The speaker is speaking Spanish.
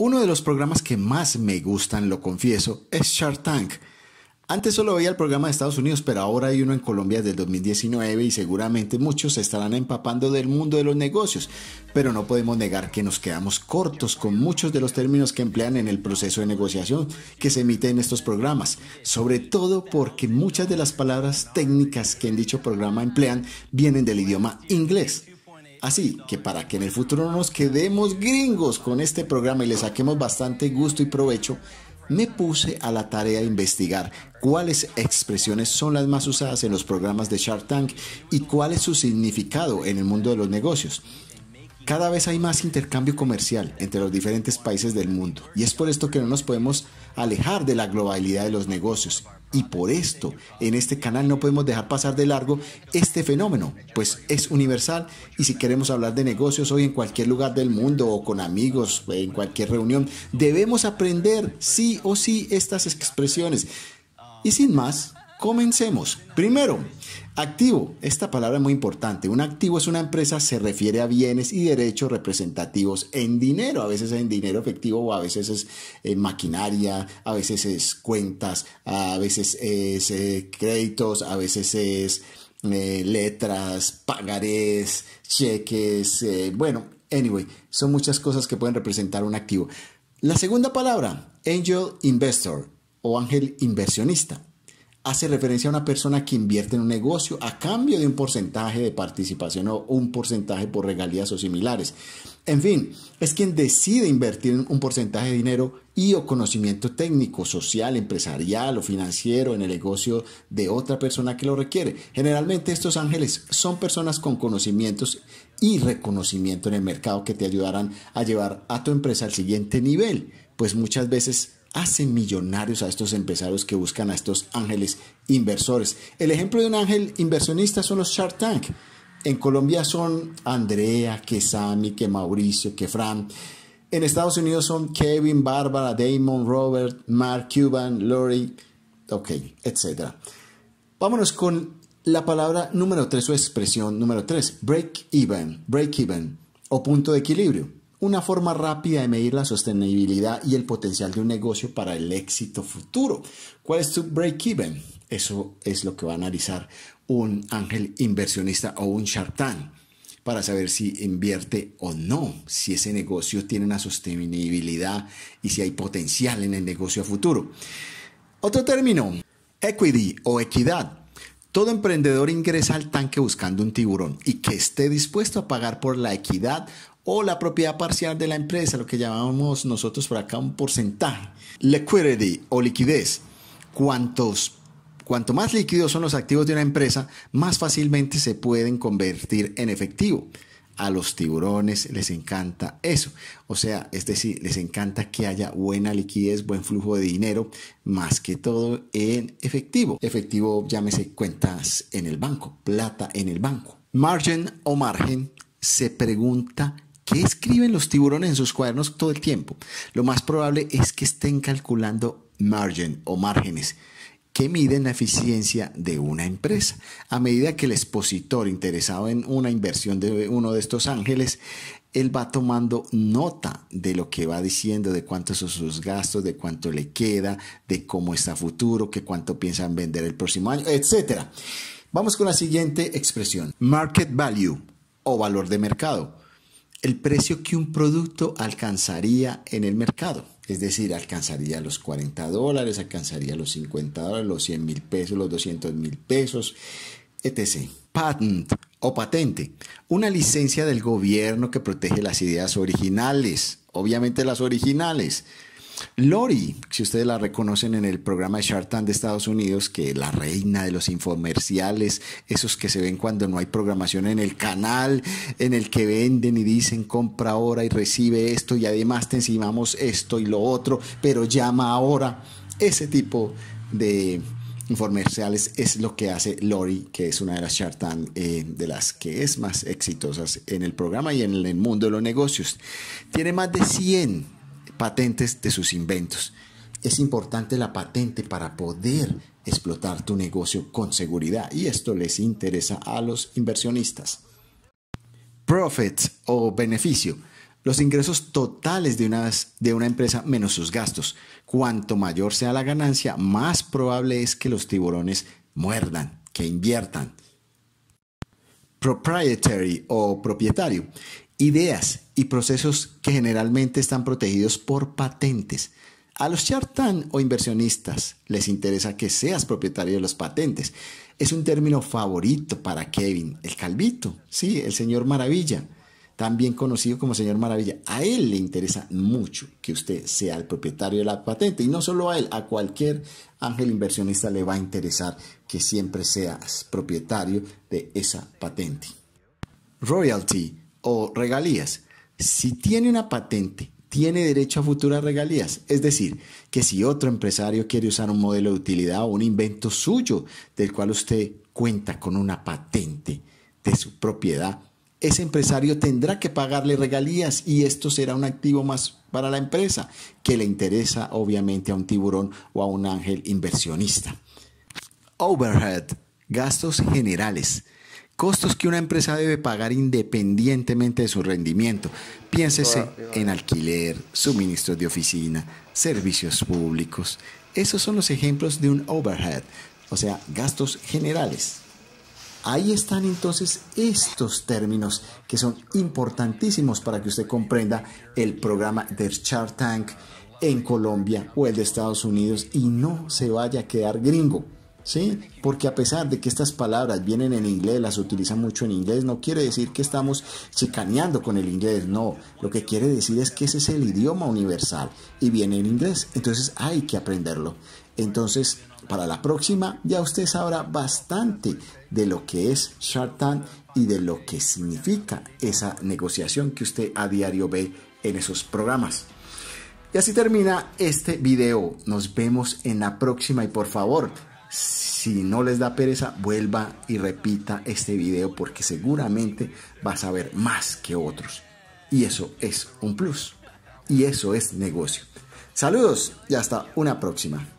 Uno de los programas que más me gustan, lo confieso, es Shark Tank. Antes solo veía el programa de Estados Unidos, pero ahora hay uno en Colombia del 2019 y seguramente muchos se estarán empapando del mundo de los negocios, pero no podemos negar que nos quedamos cortos con muchos de los términos que emplean en el proceso de negociación que se emite en estos programas, sobre todo porque muchas de las palabras técnicas que en dicho programa emplean vienen del idioma inglés. Así que para que en el futuro no nos quedemos gringos con este programa y le saquemos bastante gusto y provecho, me puse a la tarea de investigar cuáles expresiones son las más usadas en los programas de Shark Tank y cuál es su significado en el mundo de los negocios. Cada vez hay más intercambio comercial entre los diferentes países del mundo y es por esto que no nos podemos alejar de la globalidad de los negocios y por esto, en este canal no podemos dejar pasar de largo este fenómeno, pues es universal y si queremos hablar de negocios hoy en cualquier lugar del mundo o con amigos, eh, en cualquier reunión, debemos aprender sí o sí estas expresiones. Y sin más, Comencemos. Primero, activo. Esta palabra es muy importante. Un activo es una empresa, se refiere a bienes y derechos representativos en dinero. A veces es en dinero efectivo, o a veces es maquinaria, a veces es cuentas, a veces es eh, créditos, a veces es eh, letras, pagarés, cheques. Eh, bueno, anyway, son muchas cosas que pueden representar un activo. La segunda palabra, angel investor o ángel inversionista hace referencia a una persona que invierte en un negocio a cambio de un porcentaje de participación o un porcentaje por regalías o similares. En fin, es quien decide invertir un porcentaje de dinero y o conocimiento técnico, social, empresarial o financiero en el negocio de otra persona que lo requiere. Generalmente estos ángeles son personas con conocimientos y reconocimiento en el mercado que te ayudarán a llevar a tu empresa al siguiente nivel, pues muchas veces hacen millonarios a estos empresarios que buscan a estos ángeles inversores. El ejemplo de un ángel inversionista son los Shark Tank. En Colombia son Andrea, que Sammy, que Mauricio, que Fran. En Estados Unidos son Kevin, Barbara, Damon, Robert, Mark, Cuban, Lori, etc. Vámonos con la palabra número 3 o expresión número 3, break even, break even o punto de equilibrio una forma rápida de medir la sostenibilidad y el potencial de un negocio para el éxito futuro. ¿Cuál es tu break-even? Eso es lo que va a analizar un ángel inversionista o un chartán para saber si invierte o no, si ese negocio tiene una sostenibilidad y si hay potencial en el negocio futuro. Otro término, equity o equidad. Todo emprendedor ingresa al tanque buscando un tiburón y que esté dispuesto a pagar por la equidad o la propiedad parcial de la empresa, lo que llamamos nosotros por acá un porcentaje. Liquidity o liquidez. Cuantos, cuanto más líquidos son los activos de una empresa, más fácilmente se pueden convertir en efectivo. A los tiburones les encanta eso. O sea, es decir, les encanta que haya buena liquidez, buen flujo de dinero, más que todo en efectivo. Efectivo, llámese cuentas en el banco, plata en el banco. Margen o margen se pregunta ¿Qué escriben los tiburones en sus cuadernos todo el tiempo? Lo más probable es que estén calculando margen o márgenes que miden la eficiencia de una empresa. A medida que el expositor interesado en una inversión de uno de estos ángeles, él va tomando nota de lo que va diciendo, de cuántos son sus gastos, de cuánto le queda, de cómo está futuro, qué cuánto piensan vender el próximo año, etc. Vamos con la siguiente expresión, market value o valor de mercado el precio que un producto alcanzaría en el mercado. Es decir, alcanzaría los 40 dólares, alcanzaría los 50 dólares, los 100 mil pesos, los 200 mil pesos, etc. Patent o patente. Una licencia del gobierno que protege las ideas originales. Obviamente las originales. Lori, si ustedes la reconocen en el programa de Shark de Estados Unidos, que es la reina de los infomerciales, esos que se ven cuando no hay programación en el canal, en el que venden y dicen compra ahora y recibe esto y además te encimamos esto y lo otro, pero llama ahora. Ese tipo de infomerciales es lo que hace Lori, que es una de las chartan eh, de las que es más exitosas en el programa y en el mundo de los negocios. Tiene más de 100 patentes de sus inventos. Es importante la patente para poder explotar tu negocio con seguridad y esto les interesa a los inversionistas. Profit o beneficio. Los ingresos totales de una, de una empresa menos sus gastos. Cuanto mayor sea la ganancia, más probable es que los tiburones muerdan, que inviertan. Proprietary o propietario ideas y procesos que generalmente están protegidos por patentes. A los chartan o inversionistas les interesa que seas propietario de los patentes. Es un término favorito para Kevin, el calvito, sí, el señor maravilla, también conocido como señor maravilla. A él le interesa mucho que usted sea el propietario de la patente y no solo a él, a cualquier ángel inversionista le va a interesar que siempre seas propietario de esa patente. Royalty o regalías. Si tiene una patente, tiene derecho a futuras regalías. Es decir, que si otro empresario quiere usar un modelo de utilidad o un invento suyo del cual usted cuenta con una patente de su propiedad, ese empresario tendrá que pagarle regalías y esto será un activo más para la empresa que le interesa obviamente a un tiburón o a un ángel inversionista. Overhead, gastos generales. Costos que una empresa debe pagar independientemente de su rendimiento. Piénsese en alquiler, suministros de oficina, servicios públicos. Esos son los ejemplos de un overhead, o sea, gastos generales. Ahí están entonces estos términos que son importantísimos para que usted comprenda el programa del Shark Tank en Colombia o el de Estados Unidos y no se vaya a quedar gringo. ¿sí? Porque a pesar de que estas palabras vienen en inglés, las utilizan mucho en inglés, no quiere decir que estamos chicaneando con el inglés, no. Lo que quiere decir es que ese es el idioma universal y viene en inglés, entonces hay que aprenderlo. Entonces, para la próxima ya usted sabrá bastante de lo que es Shartan y de lo que significa esa negociación que usted a diario ve en esos programas. Y así termina este video. Nos vemos en la próxima y por favor, si no les da pereza, vuelva y repita este video porque seguramente vas a ver más que otros. Y eso es un plus. Y eso es negocio. Saludos y hasta una próxima.